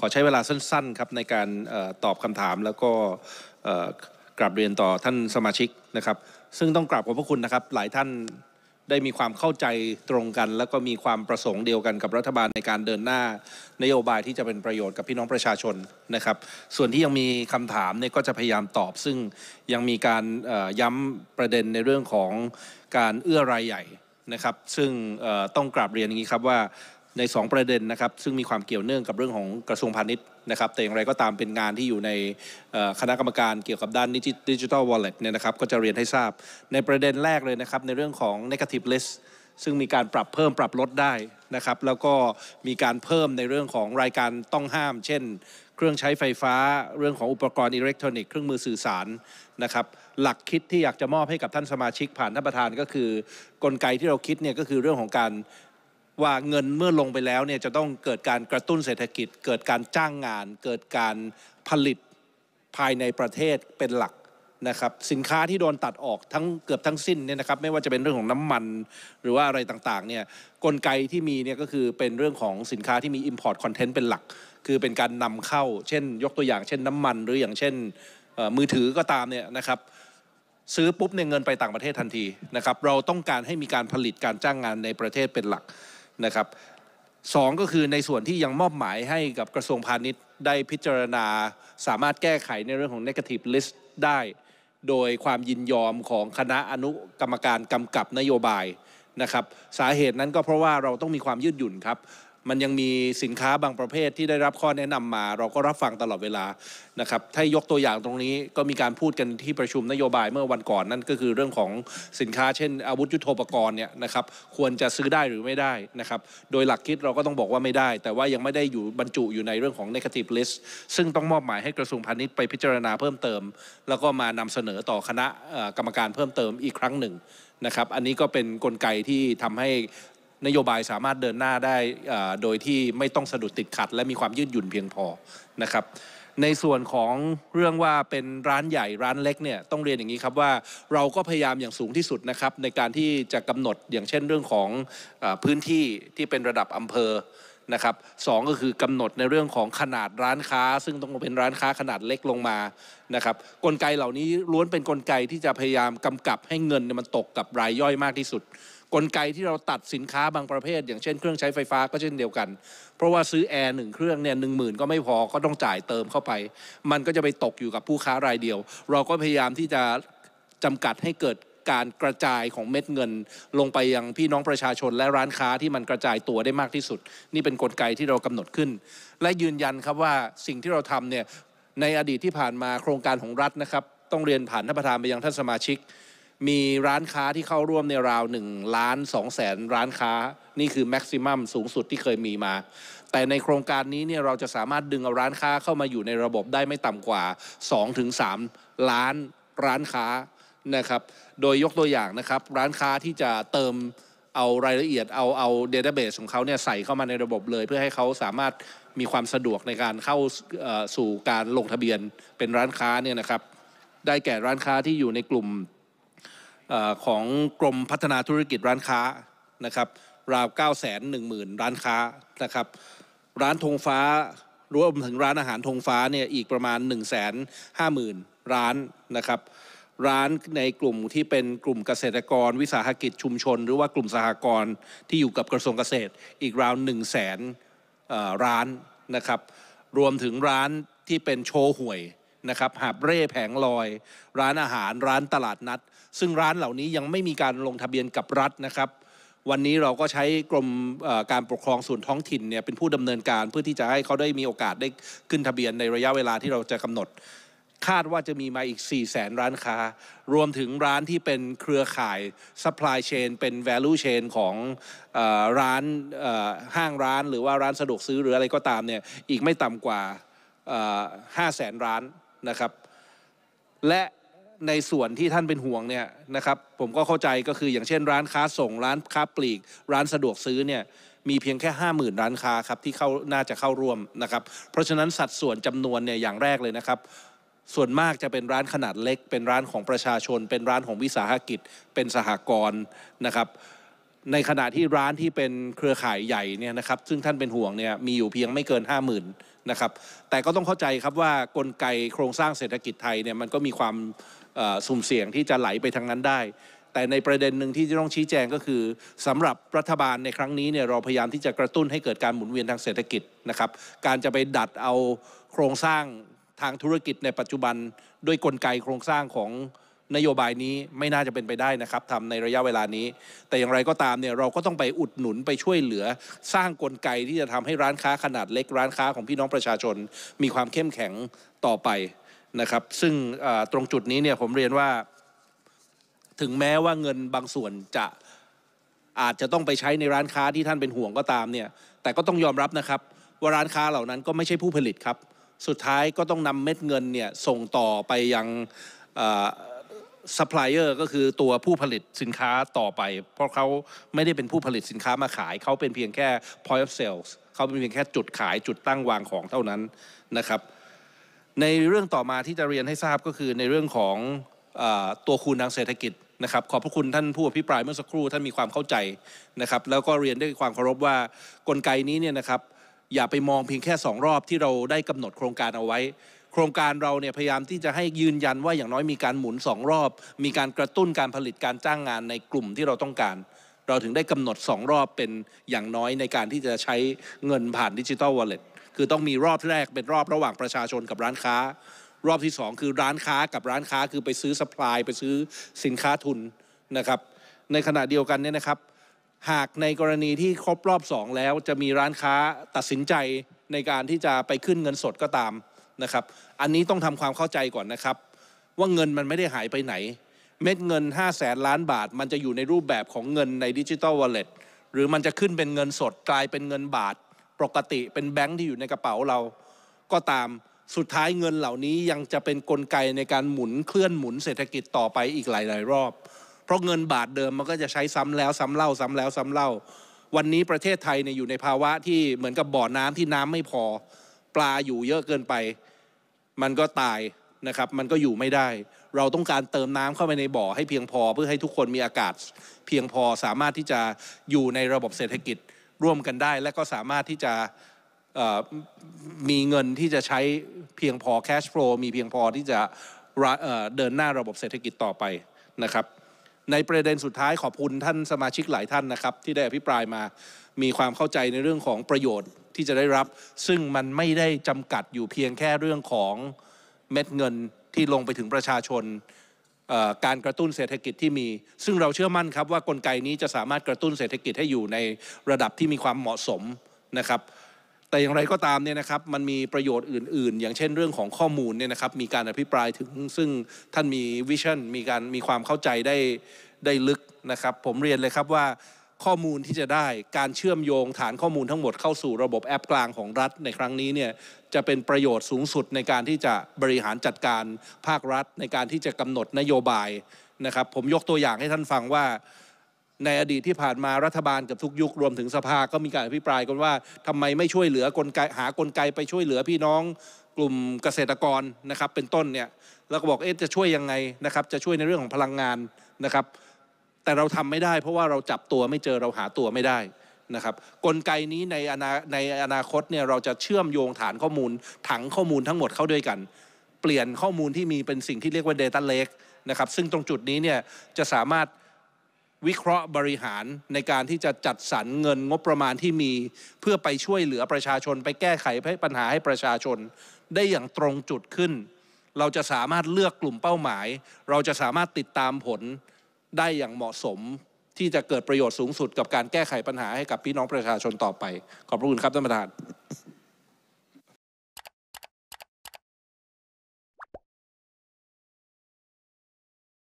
ขอใช้เวลาสั้น ๆ ครับในการตอบคำถามแล้วก็กราบเรียนต่อท่านสมาชิกนะครับ ซึ่งต้องกราบขอบพระคุณนะครับหลายท่านได้มีความเข้าใจตรงกัน แล้วก็มีความประสงค์เดียวกันกับรัฐบาลในการเดินหน้า นโยบายที่จะเป็นประโยชน์กับพี่น้องประชาชนนะครับ ส่วนที่ยังมีคำถามเนี่ยก็จะพยายามตอบ ซึ่งยังมีการย้ำประเด็นในเรื่องของการเอื้อรายใหญ่นะครับ ซึ่งต้องกราบเรียนอย่างนี้ครับว่าใน 2 ประเด็น นะครับ ซึ่งมีความเกี่ยวเนื่องกับเรื่องของกระทรวงพาณิชย์นะครับ แต่อย่างไรก็ตามเป็นงานที่อยู่ในคณะกรรมการเกี่ยวกับด้านดิจิทัลวอลเล็ตเนี่ยนะครับก็จะเรียนให้ทราบในประเด็นแรกเลยนะครับ ในเรื่องของ negative list ซึ่งมีการปรับเพิ่มปรับลดได้นะครับ แล้วก็มีการเพิ่มในเรื่องของรายการต้องห้าม เช่น เครื่องใช้ไฟฟ้าเรื่องของอุปกรณ์อิเล็กทรอนิกส์เครื่องมือสื่อสารนะครับหลักคิดที่อยากจะมอบให้กับท่านสมาชิกผ่านท่านประธานก็คือกลไกที่เราคิดเนี่ยก็คือเรื่องของการว่าเงินเมื่อลงไปแล้วเนี่ยจะต้องเกิดการกระตุ้นเศรษฐกิจ เกิดการจ้างงาน เกิดการผลิตภายในประเทศเป็นหลักนะครับสินค้าที่โดนตัดออกทั้งเกือบทั้งสิ้นเนี่ยนะครับไม่ว่าจะเป็นเรื่องของน้ำมันหรือว่าอะไรต่างๆเนี่ยกลไกที่มีเนี่ยก็คือเป็นเรื่องของสินค้าที่มี Import Content เป็นหลัก คือเป็นการนำเข้า เช่นยกตัวอย่างเช่นน้ำมันหรืออย่างเช่นมือถือก็ตามเนี่ยนะครับซื้อปุ๊บเนี่ยเงินไปต่างประเทศทันทีนะครับเราต้องการให้มีการผลิตการจ้างงานในประเทศเป็นหลักนะครับสองก็คือในส่วนที่ยังมอบหมายให้กับกระทรวงพาณิชย์ได้พิจารณาสามารถแก้ไขในเรื่องของ negative list ได้ โดยความยินยอมของคณะอนุกรรมการกำกับนโยบาย นะครับ สาเหตุนั้นก็เพราะว่าเราต้องมีความยืดหยุ่นครับมันยังมีสินค้าบางประเภทที่ได้รับข้อแนะนำมา เราก็รับฟังตลอดเวลานะครับถ้ายกตัวอย่างตรงนี้ก็มีการพูดกันที่ประชุมนโยบายเมื่อวันก่อนนั่นก็คือเรื่องของสินค้าเช่นอาวุธยุโทโธปกรณ์เนี่ยนะครับควรจะซื้อได้หรือไม่ได้นะครับโดยหลักคิดเราก็ต้องบอกว่าไม่ได้ แต่ว่ายังไม่ได้อยู่บรรจุอยู่ในเรื่องของ negative list ซึ่งต้องมอบหมายให้กระทรวงพาณิชย์ไปพิจารณาเพิ่มเติม แล้วก็มานำเสนอต่อคณะกรรมการเพิ่มเติมอีกครั้งหนึ่งนะครับอันนี้ก็เป็นนกลไกที่ทำให้นโยบายสามารถเดินหน้าได้โดยที่ไม่ต้องสะดุดติดขัด และมีความยืดหยุ่นเพียงพอนะครับ ในส่วนของเรื่องว่าเป็นร้านใหญ่ร้านเล็กเนี่ยต้องเรียนอย่างนี้ครับว่าเราก็พยายามอย่างสูงที่สุดนะครับในการที่จะกำหนดอย่างเช่นเรื่องของอพื้นที่ที่เป็นระดับอำเภอนะครับสก็คือกำหนดในเรื่องของขนาดร้านค้า ซึ่งต้องเป็นร้านค้าขนาดเล็กลงมานะครับกลไกเหล่านี้ล้วนเป็นนกลไกที่จะพยายามกำกับให้เงินมันตกกับรายย่อยมากที่สุด กลไกที่เราตัดสินค้าบางประเภทอย่างเช่นเครื่องใช้ไฟฟ้าก็เช่นเดียวกัน เพราะว่าซื้อแอร์หนึ่งเครื่องเนี่ยหนึ่งหมื่นก็ไม่พอก็ต้องจ่ายเติมเข้าไปมันก็จะไปตกอยู่กับผู้ค้ารายเดียว เราก็พยายามที่จะจำกัดให้เกิดการกระจายของเม็ดเงินลงไปยังพี่น้องประชาชนและร้านค้าที่มันกระจายตัวได้มากที่สุด นี่เป็นนกลไกที่เรากำหนดขึ้น และยืนยันครับว่าสิ่งที่เราทำเนี่ย ในอดีตที่ผ่านมาโครงการของรัฐนะครับ ต้องเรียนผ่านท่านประธานไปยังท่านสมาชิก มีร้านค้าที่เข้าร่วมในราว1ล้าน2แสนร้านค้า นี่คือแม็กซิมัมสูงสุดที่เคยมีมา แต่ในโครงการนี้เนี่ยเราจะสามารถดึงเอาร้านค้าเข้ามาอยู่ในระบบได้ไม่ต่ำกว่า 2-3 ล้านร้านค้านะครับ โดยยกตัวอย่างนะครับร้านค้าที่จะเติมเอารายละเอียดเอาเอาเดต้าเบสของเขาเนี่ยใส่เข้ามาในระบบเลย เพื่อให้เขาสามารถมีความสะดวกในการเข้าสู่การลงทะเบียนเป็นร้านค้าเนี่ยนะครับได้แก่ร้านค้าที่อยู่ในกลุ่มของกรมพัฒนาธุรกิจร้านค้านะครับราว9 1 0 0 0 0 ร้านค้านะครับร้านธงฟ้ารวมถึงร้านอาหารธงฟ้าเนี่ยอีกประมาณ1 5 0 0 0 0 ร้านนะครับร้านในกลุ่มที่เป็นกลุ่มเกษตรกรวิสาหกิจชุมชน หรือว่ากลุ่มสหกรณ์ที่อยู่กับกระทรวงเกษตร อีกราวหนึ่งแสนร้านนะครับ รวมถึงร้านที่เป็นโชว์หวยนะครับหาบเร่แผงลอย ร้านอาหารร้านตลาดนัด ซึ่งร้านเหล่านี้ยังไม่มีการลงทะเบียนกับรัฐนะครับ วันนี้เราก็ใช้กรมการปกครองส่วนท้องถิ่นเนี่ยเป็นผู้ดำเนินการเพื่อที่จะให้เขาได้มีโอกาสได้ขึ้นทะเบียนในระยะเวลาที่เราจะกำหนดคาดว่าจะมีมาอีก 4 0 0แสนร้านค้า รวมถึงร้านที่เป็นเครือข่ายซัพพลายเชนเป็น value chain ของอร้านห้างร้านหรือว่าร้านสะดวกซื้อหรืออะไรก็ตามเนี่ยอีกไม่ต่ำกว่าห้าแสนร้าน นะครับ และในส่วนที่ท่านเป็นห่วงเนี่ยนะครับผมก็เข้าใจก็คืออย่างเช่น ร้านค้าส่งร้านค้าปลีกร้านสะดวกซื้อเนี่ยมีเพียงแค่ห้าหมื่นร้านค้าครับที่เข้าน่าจะเข้าร่วมนะครับเพราะฉะนั้นสัดส่วนจำนวนเนี่ยอย่างแรกเลยนะครับส่วนมากจะเป็นร้านขนาดเล็กเป็นร้านของประชาชน เป็นร้านของวิสาหกิจ เป็นสหกรณ์นะครับในขณะที่ร้านที่เป็นเครือข่ายใหญ่เนี่ยนะครับซึ่งท่านเป็นห่วงเนี่ยมีอยู่เพียงไม่เกิน 50,000นะครับแต่ก็ต้องเข้าใจครับว่ากลไกโครงสร้างเศรษฐกิจไทยเนี่ยมันก็มีความสุ่มเสี่ยงที่จะไหลไปทางนั้นได้ แต่ในประเด็นหนึ่งที่จะต้องชี้แจงก็คือ สำหรับรัฐบาลในครั้งนี้เนี่ยเราพยายามที่จะกระตุ้นให้เกิดการหมุนเวียนทางเศรษฐกิจนะครับการจะไปดัดเอาโครงสร้างทางธุรกิจในปัจจุบันด้วยกลไกโครงสร้างของนโยบายนี้ไม่น่าจะเป็นไปได้นะครับทำในระยะเวลานี้ แต่อย่างไรก็ตามเนี่ยเราก็ต้องไปอุดหนุนไปช่วยเหลือสร้างกลไกที่จะทำให้ร้านค้าขนาดเล็กร้านค้าของพี่น้องประชาชน มีความเข้มแข็งต่อไปนะครับ ซึ่งตรงจุดนี้เนี่ยผมเรียนว่าถึงแม้ว่าเงินบางส่วนจะอาจจะต้องไปใช้ในร้านค้าที่ท่านเป็นห่วงก็ตามเนี่ยแต่ก็ต้องยอมรับนะครับ ว่าร้านค้าเหล่านั้นก็ไม่ใช่ผู้ผลิตครับสุดท้ายก็ต้องนำเม็ดเงินเนี่ยส่งต่อไปยังซัพพลายเออร์ก็คือตัวผู้ผลิตสินค้าต่อไป เพราะเขาไม่ได้เป็นผู้ผลิตสินค้ามาขาย เขาเป็นเพียงแค่ point of sales เขาเป็นเพียงแค่จุดขาย จุดตั้งวางของเท่านั้นนะครับ ในเรื่องต่อมาที่จะเรียนให้ทราบก็คือในเรื่องของตัวคูณทางเศรษฐกิจนะครับ ขอบพระคุณท่านผู้อภิปรายเมื่อสักครู่ท่านมีความเข้าใจนะครับ แล้วก็เรียนด้วยความเคารพว่ากลไกนี้เนี่ยนะครับอย่าไปมองเพียงแค่2รอบที่เราได้กำหนดโครงการเอาไว้โครงการเราเนี่ยพยายามที่จะให้ยืนยันว่าอย่างน้อยมีการหมุน2รอบมีการกระตุ้นการผลิตการจ้างงานในกลุ่มที่เราต้องการเราถึงได้กำหนด2รอบเป็นอย่างน้อยในการที่จะใช้เงินผ่านดิจิทัลวอลเล็ตคือต้องมีรอบแรกเป็นรอบระหว่างประชาชนกับร้านค้ารอบที่2คือร้านค้ากับร้านค้าคือไปซื้อสป라이ไปซื้อสินค้าทุนนะครับในขณะเดียวกันเนี่ยนะครับหากในกรณีที่ครบรอบ 2 แล้วจะมีร้านค้าตัดสินใจในการที่จะไปขึ้นเงินสดก็ตามนะครับ อันนี้ต้องทำความเข้าใจก่อนนะครับ ว่าเงินมันไม่ได้หายไปไหน เม็ดเงิน 5 0 0แสนล้านบาทมันจะอยู่ในรูปแบบของเงินในดิจิตอลวอลเล็ตหรือมันจะขึ้นเป็นเงินสดกลายเป็นเงินบาท ปกติเป็นแบงค์ที่อยู่ในกระเป๋าเรา ก็ตามสุดท้ายเงินเหล่านี้ยังจะเป็นนกลไกในการหมุนเคลื่อนหมุนเศรษฐกิจต่อไปอีกหลาย ๆ รอบเพราะเงินบาทเดิมมันก็จะใช้ซ้ำแล้วซ้าเล่าซ้ำแล้วซ้าเล่า วันนี้ประเทศไทยเนี่ยอยู่ในภาวะที่เหมือนกับบ่อน้ำที่น้ำไม่พอปลาอยู่เยอะเกินไป มันก็ตายนะครับมันก็อยู่ไม่ได้ เราต้องการเติมน้ำเข้าไปในบ่อให้เพียงพอ เพื่อให้ทุกคนมีอากาศเพียงพอสามารถที่จะอยู่ในระบบเศรษฐกิจร่วมกันได้ และก็สามารถที่จะมีเงินที่จะใช้เพียงพอแคชฟลูมีเพียงพอที่จะเดินหน้าระบบเศรษฐกิจต่อไปนะครับในประเด็นสุดท้ายขอบคุณท่านสมาชิกหลายท่านนะครับ ที่ได้อภิปรายมามีความเข้าใจในเรื่องของประโยชน์ที่จะได้รับ ซึ่งมันไม่ได้จำกัดอยู่เพียงแค่เรื่องของเม็ดเงินที่ลงไปถึงประชาชนการกระตุ้นเศรษฐกิจที่มี ซึ่งเราเชื่อมั่นครับว่ากลไกนี้จะสามารถกระตุ้นเศรษฐกิจให้อยู่ในระดับที่มีความเหมาะสมนะครับแต่อย่างไรก็ตามเนี่ยนะครับมันมีประโยชน์อื่นๆ อย่างเช่นเรื่องของข้อมูลเนี่ยนะครับมีการอภิปรายถึงซึ่งท่านมีวิชั่นมีการมีความเข้าใจได้ได้ลึกนะครับผมเรียนเลยครับว่า ข้อมูลที่จะได้การเชื่อมโยงฐานข้อมูลทั้งหมดเข้าสู่ระบบแอปกลางของรัฐ ในครั้งนี้เนี่ยจะเป็นประโยชน์สูงสุดในการที่จะบริหารจัดการภาครัฐในการที่จะกำหนดนโยบายนะครับผมยกตัวอย่างให้ท่านฟังว่าในอดีตที่ผ่านมารัฐบาลกับทุกยุครวมถึงสภาก็มีการอภิปรายกันว่าทำไมไม่ช่วยเหลือกลไกหากลไกไปช่วยเหลือพี่น้องกลุ่มเกษตรกรนะครับเป็นต้นเนี่ยแล้วก็บอกเอ๊ะจะช่วยยังไงนะครับ จะช่วยในเรื่องของพลังงานนะครับ แต่เราทำไม่ได้ เพราะว่าเราจับตัวไม่เจอเราหาตัวไม่ได้นะครับ กลไกนี้ในอนาในอนาคตเนี่ยเราจะเชื่อมโยงฐานข้อมูล ถังข้อมูลทั้งหมดเข้าด้วยกัน เปลี่ยนข้อมูลที่มีเป็นสิ่งที่เรียกว่า Data Lake นะครับซึ่งตรงจุดนี้เนี่ยจะสามารถวิเคราะห์บริหารในการที่จะจัดสรรเงินงบประมาณที่มี เพื่อไปช่วยเหลือประชาชน ไปแก้ไขปัญหาให้ประชาชน ได้อย่างตรงจุดขึ้น เราจะสามารถเลือกกลุ่มเป้าหมาย เราจะสามารถติดตามผลได้อย่างเหมาะสม ที่จะเกิดประโยชน์สูงสุดกับการแก้ไขปัญหาให้กับพี่น้องประชาชนต่อไปขอบพระคุณครับท่านประธาน